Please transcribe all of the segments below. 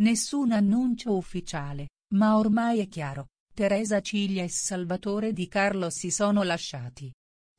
Nessun annuncio ufficiale, ma ormai è chiaro, Teresa Ciglia e Salvatore Di Carlo si sono lasciati.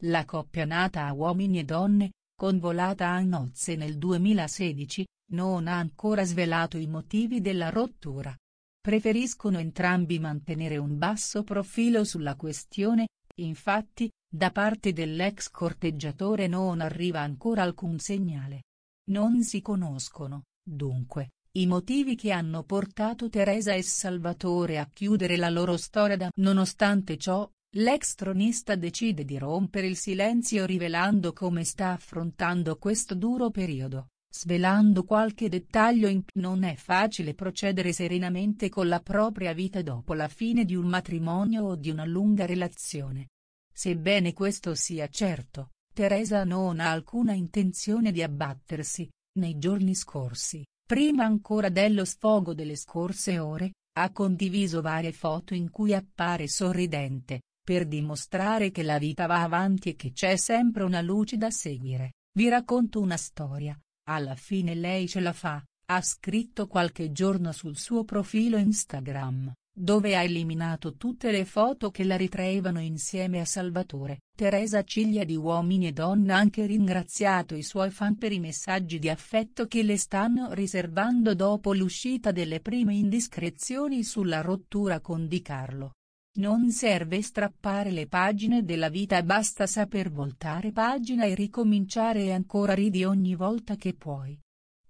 La coppia nata a uomini e donne, convolata a nozze nel 2016, non ha ancora svelato i motivi della rottura. Preferiscono entrambi mantenere un basso profilo sulla questione, infatti, da parte dell'ex corteggiatore non arriva ancora alcun segnale. Non si conoscono, dunque, i motivi che hanno portato Teresa e Salvatore a chiudere la loro storia da... Nonostante ciò, l'ex tronista decide di rompere il silenzio rivelando come sta affrontando questo duro periodo, svelando qualche dettaglio in Non è facile procedere serenamente con la propria vita dopo la fine di un matrimonio o di una lunga relazione. Sebbene questo sia certo, Teresa non ha alcuna intenzione di abbattersi, nei giorni scorsi, prima ancora dello sfogo delle scorse ore, ha condiviso varie foto in cui appare sorridente, per dimostrare che la vita va avanti e che c'è sempre una luce da seguire. Vi racconto una storia, alla fine lei ce la fa, ha scritto qualche giorno sul suo profilo Instagram dove ha eliminato tutte le foto che la ritraevano insieme a Salvatore. Teresa Ciglia di Uomini e Donne ha anche ringraziato i suoi fan per i messaggi di affetto che le stanno riservando dopo l'uscita delle prime indiscrezioni sulla rottura con Di Carlo. Non serve strappare le pagine della vita basta saper voltare pagina e ricominciare e ancora ridi ogni volta che puoi.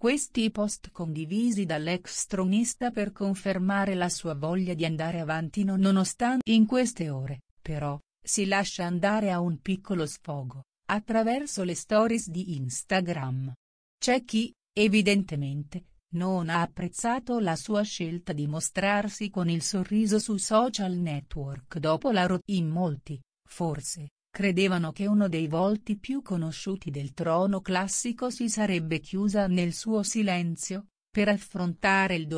Questi post condivisi dall'ex tronista per confermare la sua voglia di andare avanti non nonostante in queste ore, però, si lascia andare a un piccolo sfogo, attraverso le stories di Instagram. C'è chi, evidentemente, non ha apprezzato la sua scelta di mostrarsi con il sorriso su social network dopo la rot in molti, forse, credevano che uno dei volti più conosciuti del trono classico si sarebbe chiusa nel suo silenzio, per affrontare il dolore